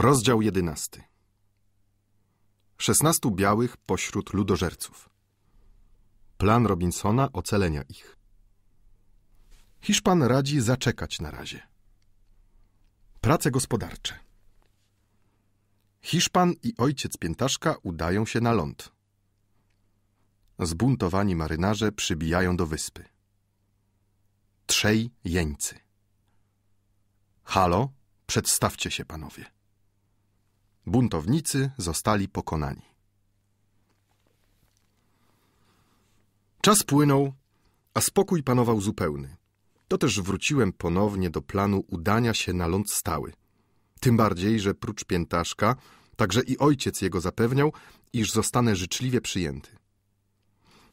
Rozdział jedenasty. Szesnastu białych pośród ludożerców. Plan Robinsona ocalenia ich. Hiszpan radzi zaczekać na razie. Prace gospodarcze. Hiszpan i ojciec piętaszka udają się na ląd. Zbuntowani marynarze przybijają do wyspy. Trzej jeńcy. Halo, przedstawcie się panowie. Buntownicy zostali pokonani. Czas płynął, a spokój panował zupełny. To też wróciłem ponownie do planu udania się na ląd stały. Tym bardziej, że prócz piętaszka, także i ojciec jego zapewniał, iż zostanę życzliwie przyjęty.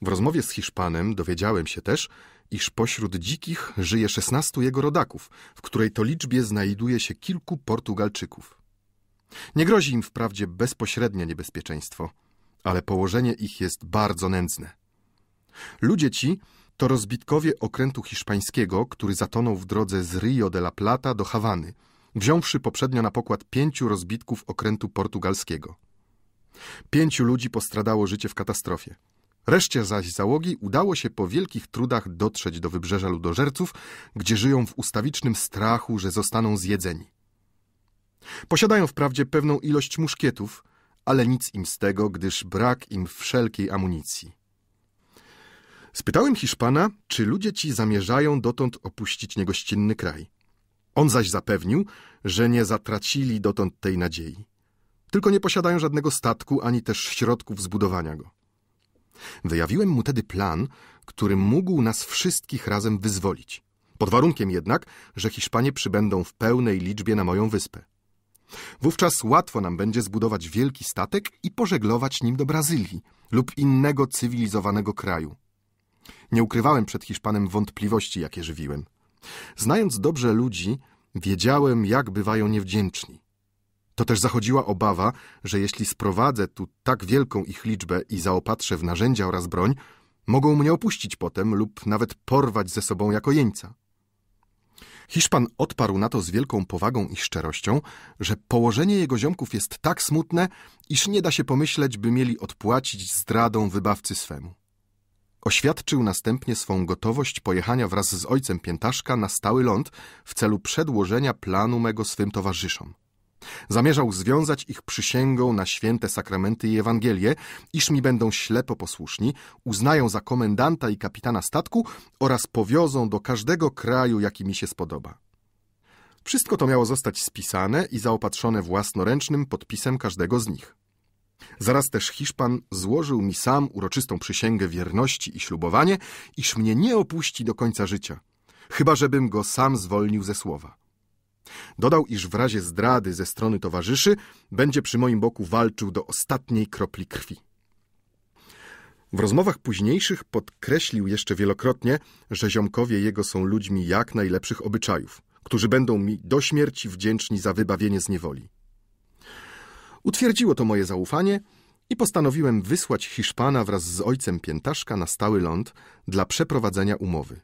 W rozmowie z Hiszpanem dowiedziałem się też, iż pośród dzikich żyje szesnastu jego rodaków, w której to liczbie znajduje się kilku Portugalczyków. Nie grozi im wprawdzie bezpośrednie niebezpieczeństwo, ale położenie ich jest bardzo nędzne. Ludzie ci to rozbitkowie okrętu hiszpańskiego, który zatonął w drodze z Rio de la Plata do Hawany, wziąwszy poprzednio na pokład pięciu rozbitków okrętu portugalskiego. Pięciu ludzi postradało życie w katastrofie. Reszcie zaś załogi udało się po wielkich trudach dotrzeć do wybrzeża ludożerców, gdzie żyją w ustawicznym strachu, że zostaną zjedzeni. Posiadają wprawdzie pewną ilość muszkietów, ale nic im z tego, gdyż brak im wszelkiej amunicji. Spytałem Hiszpana, czy ludzie ci zamierzają dotąd opuścić niegościnny kraj. On zaś zapewnił, że nie zatracili dotąd tej nadziei. Tylko nie posiadają żadnego statku ani też środków zbudowania go. Wyjawiłem mu tedy plan, który mógł nas wszystkich razem wyzwolić. Pod warunkiem jednak, że Hiszpanie przybędą w pełnej liczbie na moją wyspę. Wówczas łatwo nam będzie zbudować wielki statek i pożeglować nim do Brazylii lub innego cywilizowanego kraju. Nie ukrywałem przed Hiszpanem wątpliwości, jakie żywiłem. Znając dobrze ludzi, wiedziałem, jak bywają niewdzięczni. To też zachodziła obawa, że jeśli sprowadzę tu tak wielką ich liczbę i zaopatrzę w narzędzia oraz broń, mogą mnie opuścić potem lub nawet porwać ze sobą jako jeńca. Hiszpan odparł na to z wielką powagą i szczerością, że położenie jego ziomków jest tak smutne, iż nie da się pomyśleć, by mieli odpłacić zdradą wybawcy swemu. Oświadczył następnie swą gotowość pojechania wraz z ojcem Piętaszka na stały ląd w celu przedłożenia planu mego swym towarzyszom. Zamierzał związać ich przysięgą na święte sakramenty i Ewangelię, iż mi będą ślepo posłuszni, uznają za komendanta i kapitana statku oraz powiozą do każdego kraju, jaki mi się spodoba. Wszystko to miało zostać spisane i zaopatrzone własnoręcznym podpisem każdego z nich. Zaraz też Hiszpan złożył mi sam uroczystą przysięgę wierności i ślubowanie, iż mnie nie opuści do końca życia, chyba żebym go sam zwolnił ze słowa. Dodał, iż w razie zdrady ze strony towarzyszy będzie przy moim boku walczył do ostatniej kropli krwi. W rozmowach późniejszych podkreślił jeszcze wielokrotnie, że ziomkowie jego są ludźmi jak najlepszych obyczajów, którzy będą mi do śmierci wdzięczni za wybawienie z niewoli. Utwierdziło to moje zaufanie i postanowiłem wysłać Hiszpana wraz z ojcem Piętaszka na stały ląd dla przeprowadzenia umowy.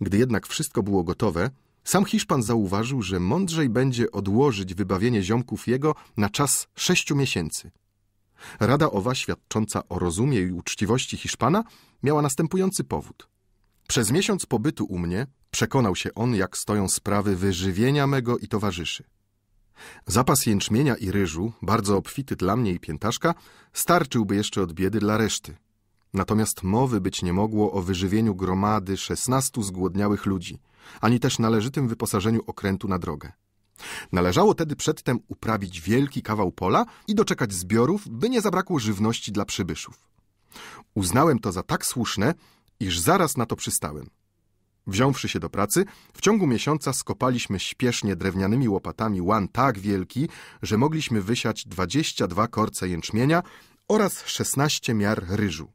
Gdy jednak wszystko było gotowe, sam Hiszpan zauważył, że mądrzej będzie odłożyć wybawienie ziomków jego na czas sześciu miesięcy. Rada owa, świadcząca o rozumie i uczciwości Hiszpana, miała następujący powód. Przez miesiąc pobytu u mnie przekonał się on, jak stoją sprawy wyżywienia mego i towarzyszy. Zapas jęczmienia i ryżu, bardzo obfity dla mnie i piętaszka, starczyłby jeszcze od biedy dla reszty – Natomiast mowy być nie mogło o wyżywieniu gromady szesnastu zgłodniałych ludzi, ani też należytym wyposażeniu okrętu na drogę. Należało tedy przedtem uprawić wielki kawał pola i doczekać zbiorów, by nie zabrakło żywności dla przybyszów. Uznałem to za tak słuszne, iż zaraz na to przystałem. Wziąwszy się do pracy, w ciągu miesiąca skopaliśmy śpiesznie drewnianymi łopatami łan tak wielki, że mogliśmy wysiać 22 korce jęczmienia oraz 16 miar ryżu.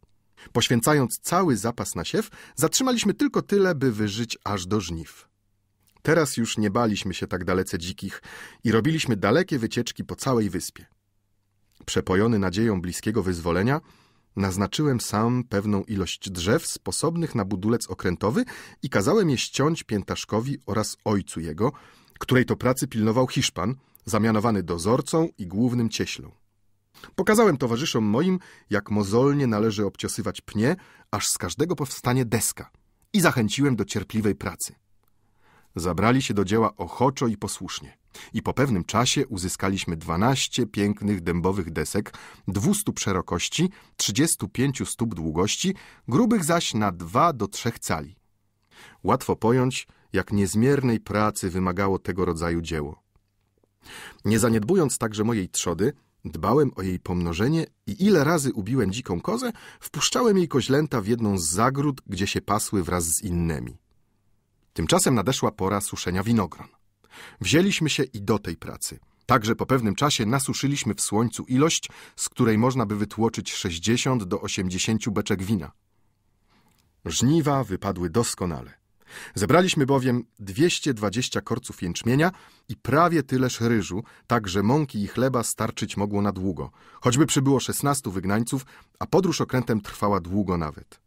Poświęcając cały zapas na siew, zatrzymaliśmy tylko tyle, by wyżyć aż do żniw. Teraz już nie baliśmy się tak dalece dzikich i robiliśmy dalekie wycieczki po całej wyspie. Przepojony nadzieją bliskiego wyzwolenia, naznaczyłem sam pewną ilość drzew sposobnych na budulec okrętowy i kazałem je ściąć piętaszkowi oraz ojcu jego, której to pracy pilnował Hiszpan, zamianowany dozorcą i głównym cieślą. Pokazałem towarzyszom moim, jak mozolnie należy obciosywać pnie, aż z każdego powstanie deska i zachęciłem do cierpliwej pracy. Zabrali się do dzieła ochoczo i posłusznie. I po pewnym czasie uzyskaliśmy 12 pięknych dębowych desek, dwustu szerokości, pięciu stóp długości, grubych zaś na dwa do trzech cali. Łatwo pojąć, jak niezmiernej pracy wymagało tego rodzaju dzieło. Nie zaniedbując także mojej trzody, Dbałem o jej pomnożenie i ile razy ubiłem dziką kozę, wpuszczałem jej koźlęta w jedną z zagród, gdzie się pasły wraz z innymi. Tymczasem nadeszła pora suszenia winogron. Wzięliśmy się i do tej pracy. Także po pewnym czasie nasuszyliśmy w słońcu ilość, z której można by wytłoczyć 60 do 80 beczek wina. Żniwa wypadły doskonale. Zebraliśmy bowiem 220 korców jęczmienia i prawie tyleż ryżu, tak że mąki i chleba starczyć mogło na długo. Choćby przybyło 16 wygnańców, a podróż okrętem trwała długo nawet.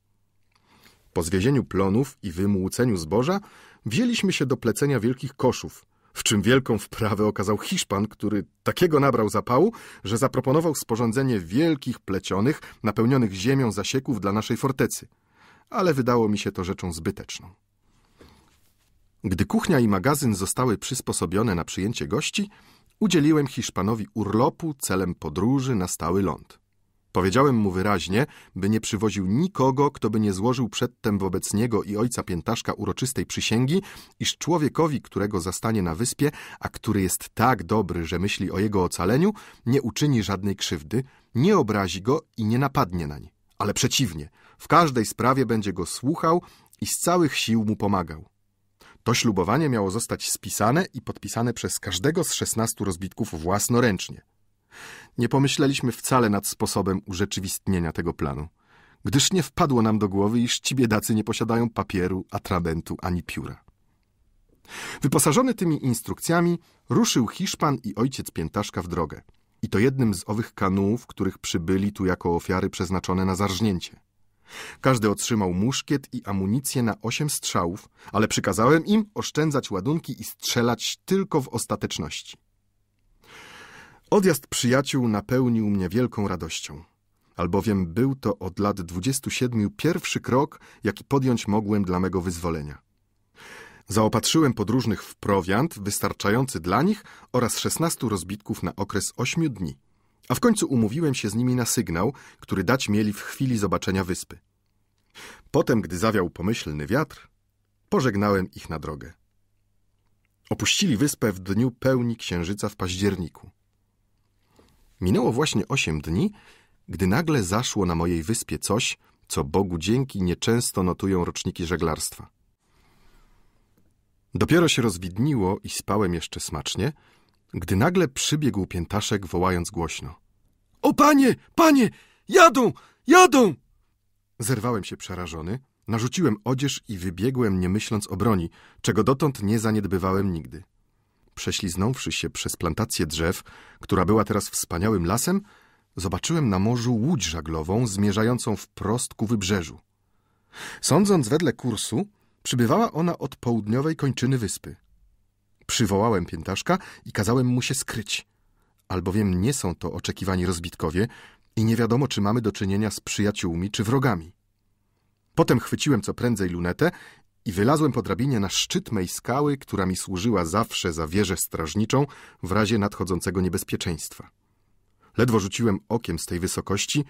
Po zwiezieniu plonów i wymłóceniu zboża wzięliśmy się do plecenia wielkich koszów, w czym wielką wprawę okazał Hiszpan, który takiego nabrał zapału, że zaproponował sporządzenie wielkich plecionych, napełnionych ziemią zasieków dla naszej fortecy. Ale wydało mi się to rzeczą zbyteczną. Gdy kuchnia i magazyn zostały przysposobione na przyjęcie gości, udzieliłem Hiszpanowi urlopu celem podróży na stały ląd. Powiedziałem mu wyraźnie, by nie przywoził nikogo, kto by nie złożył przedtem wobec niego i ojca piętaszka uroczystej przysięgi, iż człowiekowi, którego zastanie na wyspie, a który jest tak dobry, że myśli o jego ocaleniu, nie uczyni żadnej krzywdy, nie obrazi go i nie napadnie nań. Ale przeciwnie, w każdej sprawie będzie go słuchał i z całych sił mu pomagał. To ślubowanie miało zostać spisane i podpisane przez każdego z szesnastu rozbitków własnoręcznie. Nie pomyśleliśmy wcale nad sposobem urzeczywistnienia tego planu, gdyż nie wpadło nam do głowy, iż ci biedacy nie posiadają papieru, atramentu ani pióra. Wyposażony tymi instrukcjami ruszył Hiszpan i ojciec piętaszka w drogę. I to jednym z owych kanułów, których przybyli tu jako ofiary przeznaczone na zarżnięcie. Każdy otrzymał muszkiet i amunicję na osiem strzałów, ale przykazałem im oszczędzać ładunki i strzelać tylko w ostateczności. Odjazd przyjaciół napełnił mnie wielką radością, albowiem był to od lat 27 pierwszy krok, jaki podjąć mogłem dla mego wyzwolenia. Zaopatrzyłem podróżnych w prowiant wystarczający dla nich oraz 16 rozbitków na okres 8 dni a w końcu umówiłem się z nimi na sygnał, który dać mieli w chwili zobaczenia wyspy. Potem, gdy zawiał pomyślny wiatr, pożegnałem ich na drogę. Opuścili wyspę w dniu pełni księżyca w październiku. Minęło właśnie osiem dni, gdy nagle zaszło na mojej wyspie coś, co Bogu dzięki nieczęsto notują roczniki żeglarstwa. Dopiero się rozwidniło i spałem jeszcze smacznie – gdy nagle przybiegł piętaszek, wołając głośno. O panie, panie, jadą, jadą! Zerwałem się przerażony, narzuciłem odzież i wybiegłem, nie myśląc o broni, czego dotąd nie zaniedbywałem nigdy. Prześliznąwszy się przez plantację drzew, która była teraz wspaniałym lasem, zobaczyłem na morzu łódź żaglową zmierzającą wprost ku wybrzeżu. Sądząc wedle kursu, przybywała ona od południowej kończyny wyspy – Przywołałem piętaszka i kazałem mu się skryć, albowiem nie są to oczekiwani rozbitkowie i nie wiadomo, czy mamy do czynienia z przyjaciółmi czy wrogami. Potem chwyciłem co prędzej lunetę i wylazłem po drabinie na szczyt mej skały, która mi służyła zawsze za wieżę strażniczą w razie nadchodzącego niebezpieczeństwa. Ledwo rzuciłem okiem z tej wysokości,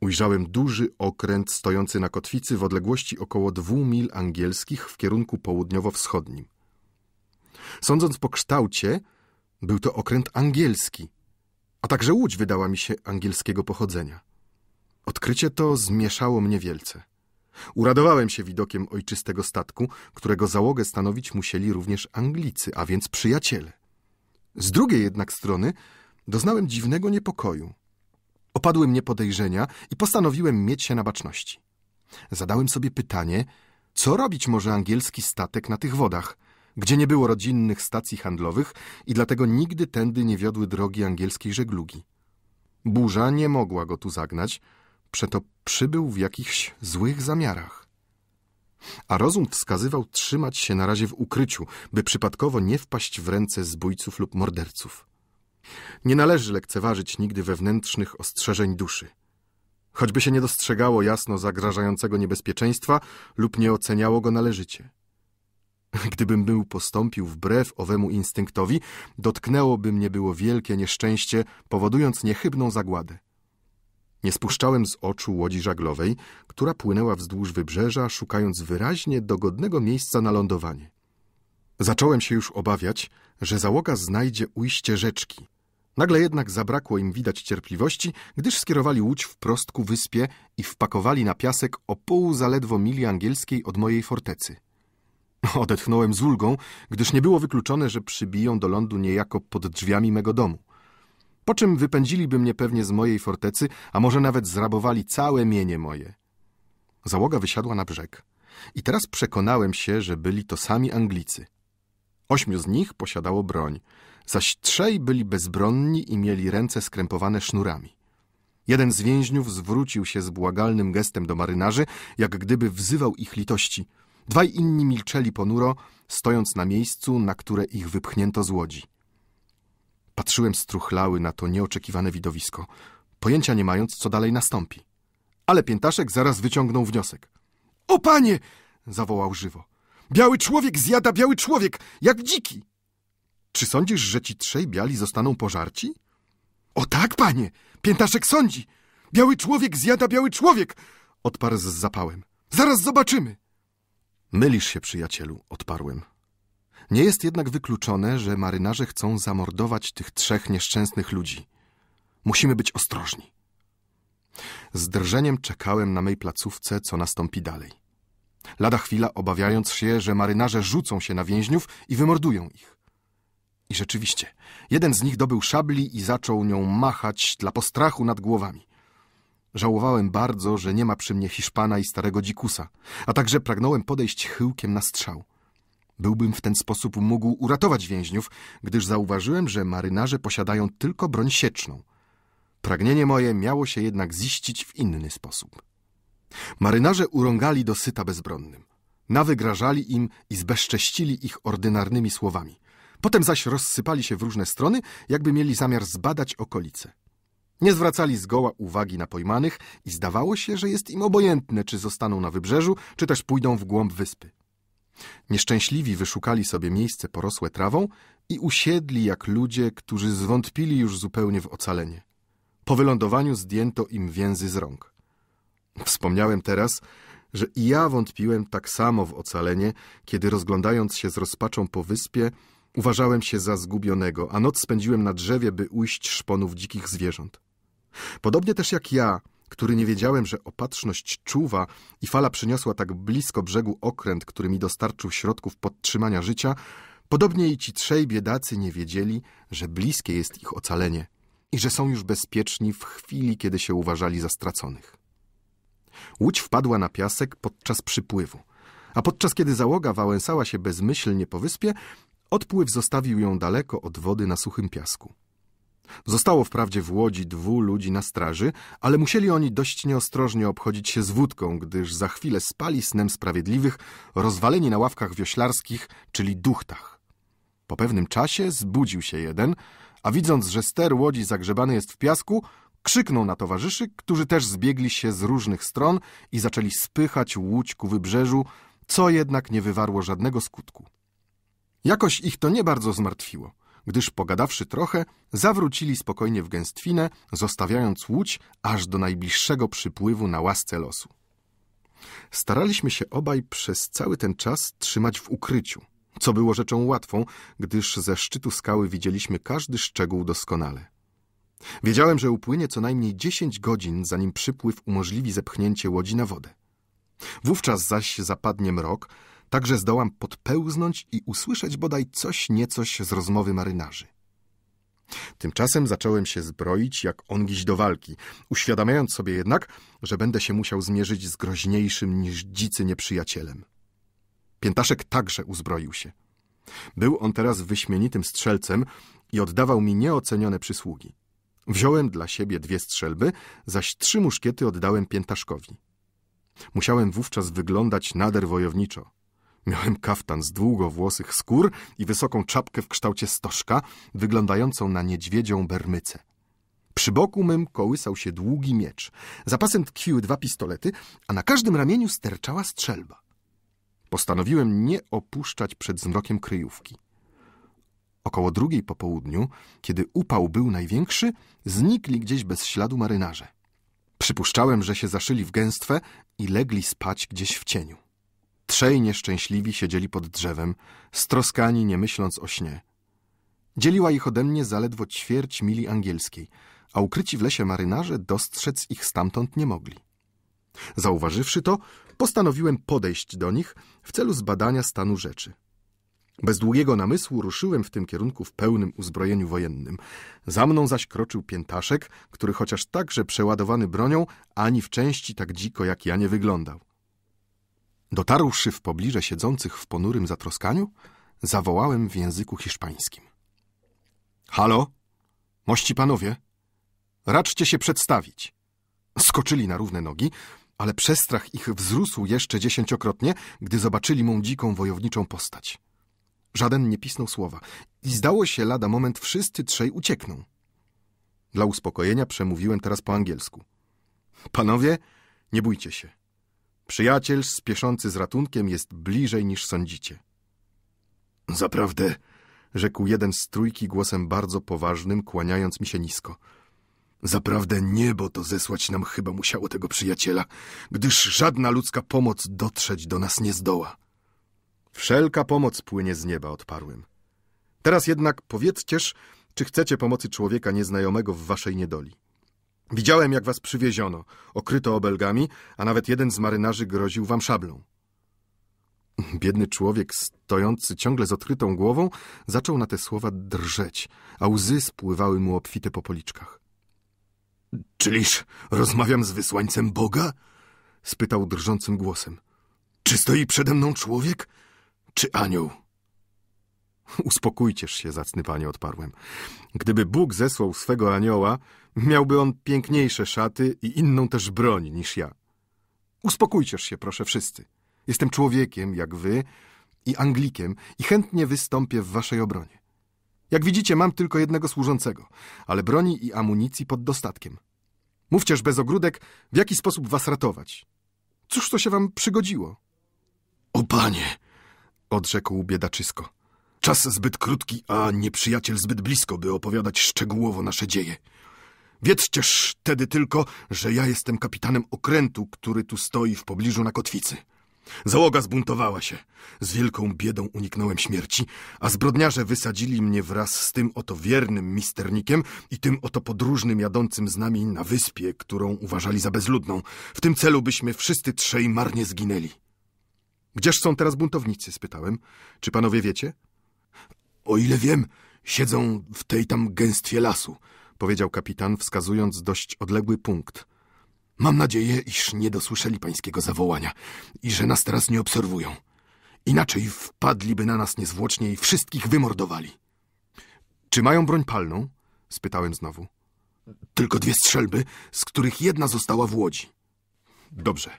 ujrzałem duży okręt stojący na kotwicy w odległości około dwóch mil angielskich w kierunku południowo-wschodnim. Sądząc po kształcie, był to okręt angielski, a także łódź wydała mi się angielskiego pochodzenia. Odkrycie to zmieszało mnie wielce. Uradowałem się widokiem ojczystego statku, którego załogę stanowić musieli również Anglicy, a więc przyjaciele. Z drugiej jednak strony doznałem dziwnego niepokoju. Opadły mnie podejrzenia i postanowiłem mieć się na baczności. Zadałem sobie pytanie, co robić może angielski statek na tych wodach? gdzie nie było rodzinnych stacji handlowych i dlatego nigdy tędy nie wiodły drogi angielskiej żeglugi. Burza nie mogła go tu zagnać, przeto przybył w jakichś złych zamiarach. A rozum wskazywał trzymać się na razie w ukryciu, by przypadkowo nie wpaść w ręce zbójców lub morderców. Nie należy lekceważyć nigdy wewnętrznych ostrzeżeń duszy. Choćby się nie dostrzegało jasno zagrażającego niebezpieczeństwa lub nie oceniało go należycie. Gdybym był postąpił wbrew owemu instynktowi, dotknęłoby mnie było wielkie nieszczęście, powodując niechybną zagładę. Nie spuszczałem z oczu łodzi żaglowej, która płynęła wzdłuż wybrzeża, szukając wyraźnie dogodnego miejsca na lądowanie. Zacząłem się już obawiać, że załoga znajdzie ujście rzeczki. Nagle jednak zabrakło im widać cierpliwości, gdyż skierowali łódź wprost ku wyspie i wpakowali na piasek o pół zaledwo mili angielskiej od mojej fortecy. Odetchnąłem z ulgą, gdyż nie było wykluczone, że przybiją do lądu niejako pod drzwiami mego domu. Po czym wypędziliby mnie pewnie z mojej fortecy, a może nawet zrabowali całe mienie moje. Załoga wysiadła na brzeg. I teraz przekonałem się, że byli to sami Anglicy. Ośmiu z nich posiadało broń, zaś trzej byli bezbronni i mieli ręce skrępowane sznurami. Jeden z więźniów zwrócił się z błagalnym gestem do marynarzy, jak gdyby wzywał ich litości – Dwaj inni milczeli ponuro, stojąc na miejscu, na które ich wypchnięto z łodzi. Patrzyłem struchlały na to nieoczekiwane widowisko, pojęcia nie mając, co dalej nastąpi. Ale piętaszek zaraz wyciągnął wniosek. O panie! zawołał żywo. Biały człowiek zjada biały człowiek, jak dziki! Czy sądzisz, że ci trzej biali zostaną pożarci? O tak, panie! Piętaszek sądzi! Biały człowiek zjada biały człowiek! odparł z zapałem. Zaraz zobaczymy! Mylisz się, przyjacielu, odparłem. Nie jest jednak wykluczone, że marynarze chcą zamordować tych trzech nieszczęsnych ludzi. Musimy być ostrożni. Z drżeniem czekałem na mej placówce, co nastąpi dalej. Lada chwila obawiając się, że marynarze rzucą się na więźniów i wymordują ich. I rzeczywiście, jeden z nich dobył szabli i zaczął nią machać dla postrachu nad głowami. Żałowałem bardzo, że nie ma przy mnie Hiszpana i starego dzikusa, a także pragnąłem podejść chyłkiem na strzał. Byłbym w ten sposób mógł uratować więźniów, gdyż zauważyłem, że marynarze posiadają tylko broń sieczną. Pragnienie moje miało się jednak ziścić w inny sposób. Marynarze urągali dosyta bezbronnym. Nawygrażali im i zbezcześcili ich ordynarnymi słowami. Potem zaś rozsypali się w różne strony, jakby mieli zamiar zbadać okolice. Nie zwracali zgoła uwagi na pojmanych i zdawało się, że jest im obojętne, czy zostaną na wybrzeżu, czy też pójdą w głąb wyspy. Nieszczęśliwi wyszukali sobie miejsce porosłe trawą i usiedli jak ludzie, którzy zwątpili już zupełnie w ocalenie. Po wylądowaniu zdjęto im więzy z rąk. Wspomniałem teraz, że i ja wątpiłem tak samo w ocalenie, kiedy rozglądając się z rozpaczą po wyspie, uważałem się za zgubionego, a noc spędziłem na drzewie, by ujść szponów dzikich zwierząt. Podobnie też jak ja, który nie wiedziałem, że opatrzność czuwa i fala przyniosła tak blisko brzegu okręt, który mi dostarczył środków podtrzymania życia, podobnie i ci trzej biedacy nie wiedzieli, że bliskie jest ich ocalenie i że są już bezpieczni w chwili, kiedy się uważali za straconych. Łódź wpadła na piasek podczas przypływu, a podczas kiedy załoga wałęsała się bezmyślnie po wyspie, odpływ zostawił ją daleko od wody na suchym piasku. Zostało wprawdzie w łodzi dwu ludzi na straży, ale musieli oni dość nieostrożnie obchodzić się z wódką, gdyż za chwilę spali snem sprawiedliwych, rozwaleni na ławkach wioślarskich, czyli duchtach. Po pewnym czasie zbudził się jeden, a widząc, że ster łodzi zagrzebany jest w piasku, krzyknął na towarzyszy, którzy też zbiegli się z różnych stron i zaczęli spychać łódź ku wybrzeżu, co jednak nie wywarło żadnego skutku. Jakoś ich to nie bardzo zmartwiło gdyż pogadawszy trochę, zawrócili spokojnie w gęstwinę, zostawiając łódź aż do najbliższego przypływu na łasce losu. Staraliśmy się obaj przez cały ten czas trzymać w ukryciu, co było rzeczą łatwą, gdyż ze szczytu skały widzieliśmy każdy szczegół doskonale. Wiedziałem, że upłynie co najmniej 10 godzin, zanim przypływ umożliwi zepchnięcie łodzi na wodę. Wówczas zaś zapadnie mrok, tak że zdołam podpełznąć i usłyszeć bodaj coś niecoś z rozmowy marynarzy. Tymczasem zacząłem się zbroić jak ongiś do walki, uświadamiając sobie jednak, że będę się musiał zmierzyć z groźniejszym niż dzicy nieprzyjacielem. Piętaszek także uzbroił się. Był on teraz wyśmienitym strzelcem i oddawał mi nieocenione przysługi. Wziąłem dla siebie dwie strzelby, zaś trzy muszkiety oddałem Piętaszkowi. Musiałem wówczas wyglądać nader wojowniczo. Miałem kaftan z długowłosych skór i wysoką czapkę w kształcie stożka, wyglądającą na niedźwiedzią bermycę. Przy boku mym kołysał się długi miecz. Za pasem tkwiły dwa pistolety, a na każdym ramieniu sterczała strzelba. Postanowiłem nie opuszczać przed zmrokiem kryjówki. Około drugiej po południu, kiedy upał był największy, znikli gdzieś bez śladu marynarze. Przypuszczałem, że się zaszyli w gęstwę i legli spać gdzieś w cieniu. Trzej nieszczęśliwi siedzieli pod drzewem, stroskani, nie myśląc o śnie. Dzieliła ich ode mnie zaledwo ćwierć mili angielskiej, a ukryci w lesie marynarze dostrzec ich stamtąd nie mogli. Zauważywszy to, postanowiłem podejść do nich w celu zbadania stanu rzeczy. Bez długiego namysłu ruszyłem w tym kierunku w pełnym uzbrojeniu wojennym. Za mną zaś kroczył piętaszek, który chociaż także przeładowany bronią, ani w części tak dziko jak ja nie wyglądał. Dotarłszy w pobliże siedzących w ponurym zatroskaniu, zawołałem w języku hiszpańskim. Halo? Mości panowie? Raczcie się przedstawić. Skoczyli na równe nogi, ale przestrach ich wzrósł jeszcze dziesięciokrotnie, gdy zobaczyli mą dziką wojowniczą postać. Żaden nie pisnął słowa i zdało się lada moment wszyscy trzej uciekną. Dla uspokojenia przemówiłem teraz po angielsku. Panowie, nie bójcie się. Przyjaciel spieszący z ratunkiem jest bliżej niż sądzicie. Zaprawdę, rzekł jeden z trójki głosem bardzo poważnym, kłaniając mi się nisko. Zaprawdę niebo to zesłać nam chyba musiało tego przyjaciela, gdyż żadna ludzka pomoc dotrzeć do nas nie zdoła. Wszelka pomoc płynie z nieba, odparłem. Teraz jednak powiedzcież, czy chcecie pomocy człowieka nieznajomego w waszej niedoli. Widziałem, jak was przywieziono. Okryto obelgami, a nawet jeden z marynarzy groził wam szablą. Biedny człowiek, stojący ciągle z odkrytą głową, zaczął na te słowa drżeć, a łzy spływały mu obfite po policzkach. Czyliż rozmawiam z wysłańcem Boga? spytał drżącym głosem. Czy stoi przede mną człowiek, czy anioł? Uspokójcież się, zacny panie, odparłem. Gdyby Bóg zesłał swego anioła, Miałby on piękniejsze szaty i inną też broń niż ja. Uspokójcież się, proszę wszyscy. Jestem człowiekiem, jak wy, i Anglikiem i chętnie wystąpię w waszej obronie. Jak widzicie, mam tylko jednego służącego, ale broni i amunicji pod dostatkiem. Mówcież bez ogródek, w jaki sposób was ratować. Cóż to się wam przygodziło? O panie, odrzekł biedaczysko. Czas zbyt krótki, a nieprzyjaciel zbyt blisko, by opowiadać szczegółowo nasze dzieje. Wiedzcież tedy tylko, że ja jestem kapitanem okrętu, który tu stoi w pobliżu na kotwicy. Załoga zbuntowała się. Z wielką biedą uniknąłem śmierci, a zbrodniarze wysadzili mnie wraz z tym oto wiernym misternikiem i tym oto podróżnym jadącym z nami na wyspie, którą uważali za bezludną. W tym celu byśmy wszyscy trzej marnie zginęli. Gdzież są teraz buntownicy? spytałem. Czy panowie wiecie? O ile wiem, siedzą w tej tam gęstwie lasu powiedział kapitan, wskazując dość odległy punkt. Mam nadzieję, iż nie dosłyszeli pańskiego zawołania i że nas teraz nie obserwują. Inaczej wpadliby na nas niezwłocznie i wszystkich wymordowali. Czy mają broń palną? spytałem znowu. Tylko dwie strzelby, z których jedna została w łodzi. Dobrze.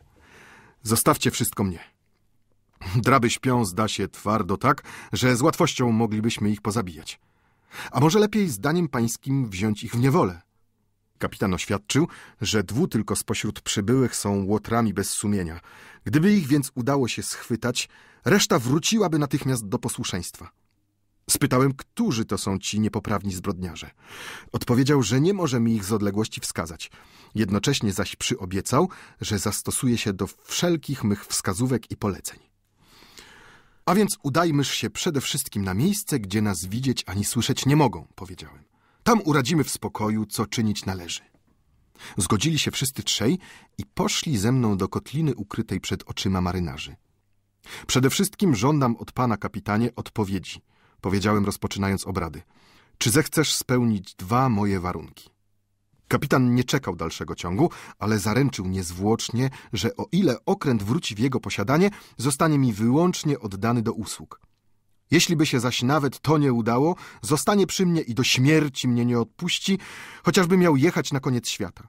Zostawcie wszystko mnie. Draby śpią, zda się, twardo tak, że z łatwością moglibyśmy ich pozabijać. A może lepiej zdaniem pańskim wziąć ich w niewolę? Kapitan oświadczył, że dwu tylko spośród przybyłych są łotrami bez sumienia. Gdyby ich więc udało się schwytać, reszta wróciłaby natychmiast do posłuszeństwa. Spytałem, którzy to są ci niepoprawni zbrodniarze. Odpowiedział, że nie może mi ich z odległości wskazać. Jednocześnie zaś przyobiecał, że zastosuje się do wszelkich mych wskazówek i poleceń. A więc udajmyż się przede wszystkim na miejsce, gdzie nas widzieć ani słyszeć nie mogą, powiedziałem. Tam uradzimy w spokoju, co czynić należy. Zgodzili się wszyscy trzej i poszli ze mną do kotliny ukrytej przed oczyma marynarzy. Przede wszystkim żądam od pana kapitanie odpowiedzi, powiedziałem rozpoczynając obrady. Czy zechcesz spełnić dwa moje warunki? Kapitan nie czekał dalszego ciągu, ale zaręczył niezwłocznie, że o ile okręt wróci w jego posiadanie, zostanie mi wyłącznie oddany do usług. Jeśli by się zaś nawet to nie udało, zostanie przy mnie i do śmierci mnie nie odpuści, chociażby miał jechać na koniec świata.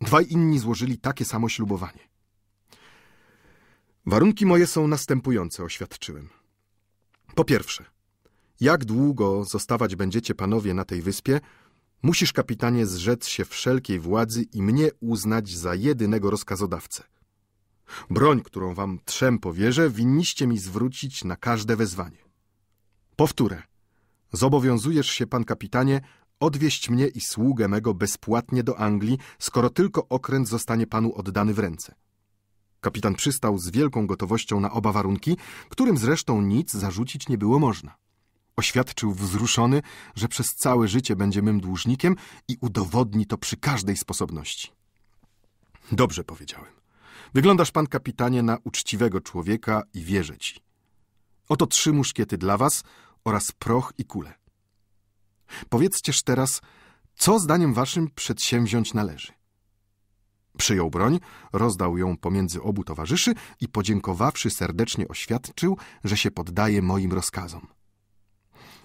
Dwaj inni złożyli takie samo ślubowanie. Warunki moje są następujące, oświadczyłem. Po pierwsze, jak długo zostawać będziecie panowie na tej wyspie – Musisz, kapitanie, zrzec się wszelkiej władzy i mnie uznać za jedynego rozkazodawcę. Broń, którą wam trzem powierzę, winniście mi zwrócić na każde wezwanie. Powtórę. Zobowiązujesz się, pan kapitanie, odwieźć mnie i sługę mego bezpłatnie do Anglii, skoro tylko okręt zostanie panu oddany w ręce. Kapitan przystał z wielką gotowością na oba warunki, którym zresztą nic zarzucić nie było można. Oświadczył wzruszony, że przez całe życie będzie mym dłużnikiem i udowodni to przy każdej sposobności. Dobrze powiedziałem. Wyglądasz pan, kapitanie, na uczciwego człowieka i wierzę ci. Oto trzy muszkiety dla was oraz proch i kule. Powiedzcież teraz, co zdaniem waszym przedsięwziąć należy? Przyjął broń, rozdał ją pomiędzy obu towarzyszy i podziękowawszy serdecznie oświadczył, że się poddaje moim rozkazom.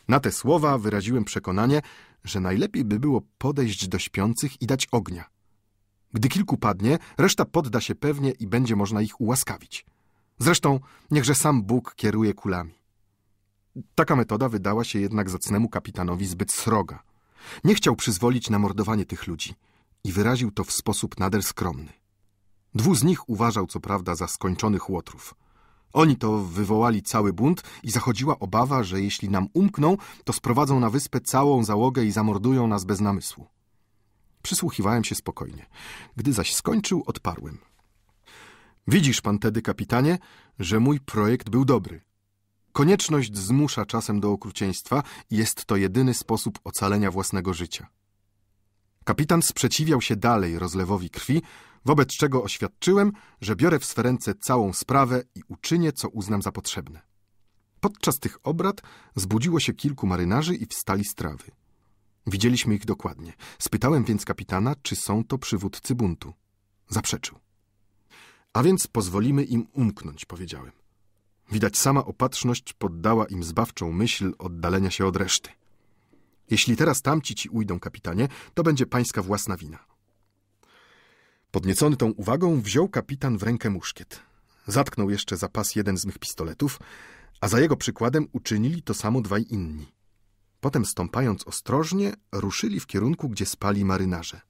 Na te słowa wyraziłem przekonanie, że najlepiej by było podejść do śpiących i dać ognia. Gdy kilku padnie, reszta podda się pewnie i będzie można ich ułaskawić. Zresztą niechże sam Bóg kieruje kulami. Taka metoda wydała się jednak zacnemu kapitanowi zbyt sroga. Nie chciał przyzwolić na mordowanie tych ludzi i wyraził to w sposób nader skromny. Dwóch z nich uważał co prawda za skończonych łotrów – oni to wywołali cały bunt i zachodziła obawa, że jeśli nam umkną, to sprowadzą na wyspę całą załogę i zamordują nas bez namysłu. Przysłuchiwałem się spokojnie. Gdy zaś skończył, odparłem. Widzisz pan tedy, kapitanie, że mój projekt był dobry. Konieczność zmusza czasem do okrucieństwa i jest to jedyny sposób ocalenia własnego życia. Kapitan sprzeciwiał się dalej rozlewowi krwi, wobec czego oświadczyłem, że biorę w swe ręce całą sprawę i uczynię, co uznam za potrzebne. Podczas tych obrad zbudziło się kilku marynarzy i wstali z trawy. Widzieliśmy ich dokładnie. Spytałem więc kapitana, czy są to przywódcy buntu. Zaprzeczył. A więc pozwolimy im umknąć, powiedziałem. Widać sama opatrzność poddała im zbawczą myśl oddalenia się od reszty. Jeśli teraz tamci ci ujdą, kapitanie, to będzie pańska własna wina. Podniecony tą uwagą wziął kapitan w rękę muszkiet. Zatknął jeszcze za pas jeden z mych pistoletów, a za jego przykładem uczynili to samo dwaj inni. Potem stąpając ostrożnie, ruszyli w kierunku, gdzie spali marynarze.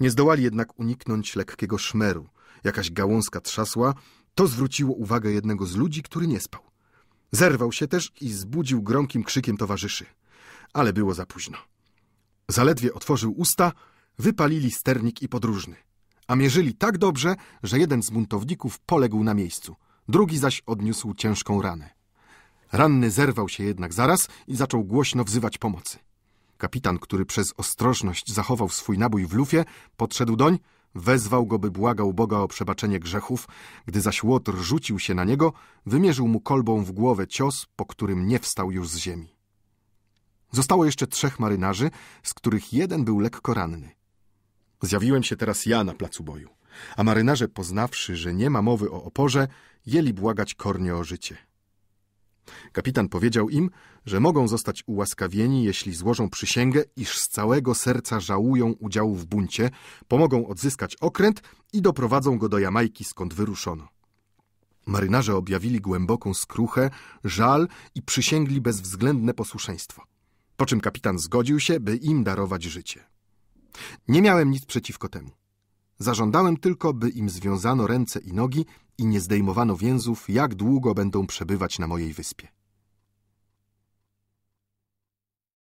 Nie zdołali jednak uniknąć lekkiego szmeru. Jakaś gałązka trzasła, to zwróciło uwagę jednego z ludzi, który nie spał. Zerwał się też i zbudził gromkim krzykiem towarzyszy ale było za późno. Zaledwie otworzył usta, wypalili sternik i podróżny, a mierzyli tak dobrze, że jeden z buntowników poległ na miejscu, drugi zaś odniósł ciężką ranę. Ranny zerwał się jednak zaraz i zaczął głośno wzywać pomocy. Kapitan, który przez ostrożność zachował swój nabój w lufie, podszedł doń, wezwał go, by błagał Boga o przebaczenie grzechów. Gdy zaś Łotr rzucił się na niego, wymierzył mu kolbą w głowę cios, po którym nie wstał już z ziemi. Zostało jeszcze trzech marynarzy, z których jeden był lekko ranny. Zjawiłem się teraz ja na placu boju, a marynarze, poznawszy, że nie ma mowy o oporze, jeli błagać kornie o życie. Kapitan powiedział im, że mogą zostać ułaskawieni, jeśli złożą przysięgę, iż z całego serca żałują udziału w buncie, pomogą odzyskać okręt i doprowadzą go do Jamajki, skąd wyruszono. Marynarze objawili głęboką skruchę, żal i przysięgli bezwzględne posłuszeństwo po czym kapitan zgodził się, by im darować życie. Nie miałem nic przeciwko temu. Zażądałem tylko, by im związano ręce i nogi i nie zdejmowano więzów, jak długo będą przebywać na mojej wyspie.